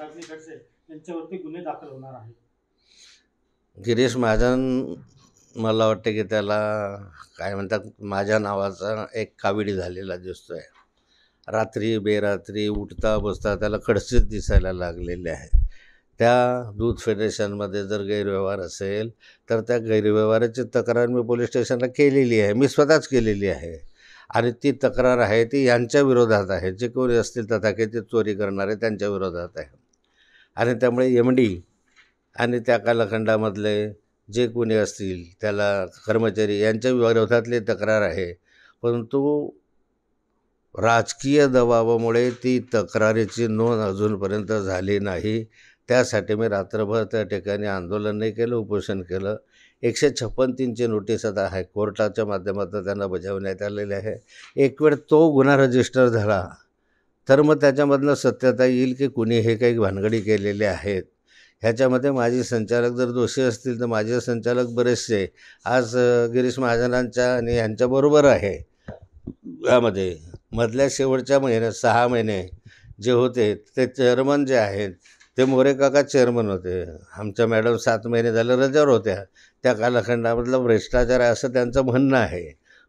गुन्हे दाखल होणार आहे गिरीश महाजन मला वाटते की त्याला काय म्हणतात माझ्या नावाचा एक काविडी झालेला दिसतोय रात्री बेरात्री उठता बसता त्याला खडसेच दिसायला लागलेले आहे त्या दूध फेडरेशनमध्ये जर गैरव्यवहार असेल तर त्या गैरव्यवहाराची तक्रार मी पोलीस स्टेशनला केलेली आहे मी स्वतःच केलेली आहे आणि ती तक्रार आहे ती यांच्या विरोधात आहे जे कोणी असतील तथाकथित चोरी करणारे त्यांच्या विरोधात आहे आणि त्यामुळे एम डी आणि त्या कालखंडामधले जे कोणी असतील त्याला कर्मचारी यांच्या विरोधातली तक्रार आहे परंतु राजकीय दबावामुळे ती तक्रारीची नोंद अजूनपर्यंत झाली नाही त्यासाठी मी रात्रभर त्या ठिकाणी आंदोलन नाही केलं उपोषण केलं एकशे छप्पन तीनची नोटीस आता हायकोर्टाच्या माध्यमातून त्यांना बजावण्यात आलेली आहे एक वेळ तो गुन्हा रजिस्टर झाला तर मग त्याच्यामधनं सत्यता येईल की कुणी हे काही भानगडी केलेले आहेत ह्याच्यामध्ये माझे संचालक जर दोषी असतील तर माझे संचालक बरेचसे आज गिरीश महाजनांच्या आणि ह्यांच्याबरोबर आहे यामध्ये मधल्या शेवटच्या महिन्यात सहा महिने जे होते ते चेअरमन जे आहेत ते मोरे काका चेअरमन होते आमच्या मॅडम सात महिने झाले रजावर होत्या त्या कालखंडामधला भ्रष्टाचार आहे असं त्यांचं म्हणणं आहे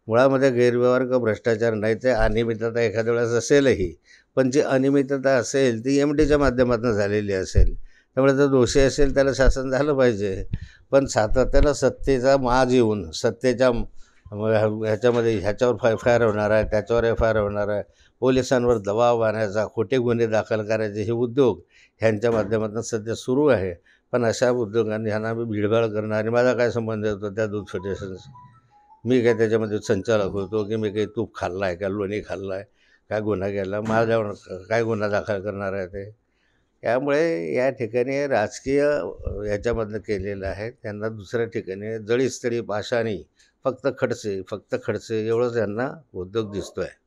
मुळामध्ये गैरव्यवहार का भ्रष्टाचार नाही ते अनियमितता एखाद्या वेळेस असेलही पण जी अनियमितता असेल ती एम डीच्या माध्यमातून झालेली असेल त्यामुळे जर दोषी असेल त्याला शासन झालं पाहिजे पण सातत्यानं सत्तेचा माज येऊन सत्तेच्या ह्याच्यामध्ये ह्याच्यावर एफ आय आर होणार आहे त्याच्यावर एफ आय आर होणार आहे पोलिसांवर दबाव आणायचा खोटे गुन्हे दाखल करायचे हे उद्योग ह्यांच्या माध्यमातून सध्या सुरू आहे पण अशा उद्योगांनी ह्यांना मी भीडभाड करणं आणि माझा काय संबंध होतो त्या दूध फेडरेशनचा मी काय त्याच्यामध्ये संचालक होतो की मी काही तूप खाल्ला आहे का लोणी खाल्ला आहे काय गुन्हा केला माझा काय गुन्हा दाखल करणार आहे ते त्यामुळे या ठिकाणी राजकीय याच्यामधनं केलेलं आहे त्यांना दुसऱ्या ठिकाणी जळीस्तरी पाषाणी फक्त खडसे फक्त खडसे एवढंच यांना उद्योग दिसतो आहे